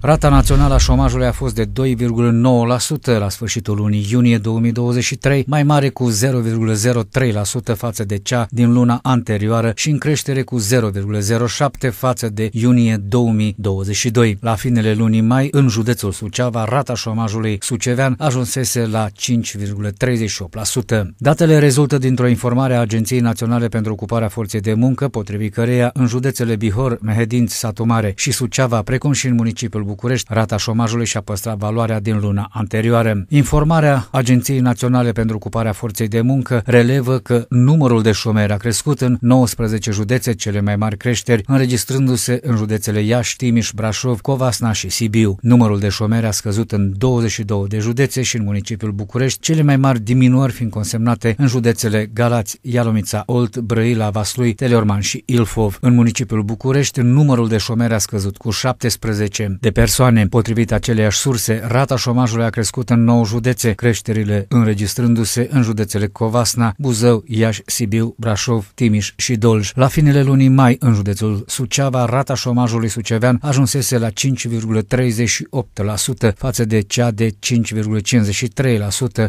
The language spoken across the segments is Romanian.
Rata națională a șomajului a fost de 2,9% la sfârșitul lunii iunie 2023, mai mare cu 0,03% față de cea din luna anterioară și în creștere cu 0,07% față de iunie 2022. La finele lunii mai, în județul Suceava, rata șomajului sucevean ajunsese la 5,38%. Datele rezultă dintr-o informare a Agenției Naționale pentru Ocuparea Forței de Muncă, potrivit căreia în județele Bihor, Mehedinți, Satu Mare și Suceava, precum și în municipiul București, București, rata șomajului și-a păstrat valoarea din luna anterioară. Informarea Agenției Naționale pentru Ocuparea Forței de Muncă relevă că numărul de șomeri a crescut în 19 județe, cele mai mari creșteri, înregistrându-se în județele Iași, Timiș, Brașov, Covasna și Sibiu. Numărul de șomeri a scăzut în 22 de județe și în municipiul București, cele mai mari diminuări fiind consemnate în județele Galați, Ialomița, Olt, Brăila, Vaslui, Teleorman și Ilfov. În municipiul București, numărul de șomeri a scăzut cu 17. De persoane. Potrivit aceleiași surse, rata șomajului a crescut în 9 județe, creșterile înregistrându-se în județele Covasna, Buzău, Iași, Sibiu, Brașov, Timiș și Dolj. La finele lunii mai, în județul Suceava, rata șomajului sucevean ajunsese la 5,38% față de cea de 5,53%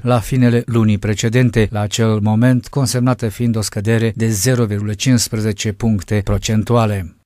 la finele lunii precedente, la acel moment consemnată fiind o scădere de 0,15 puncte procentuale.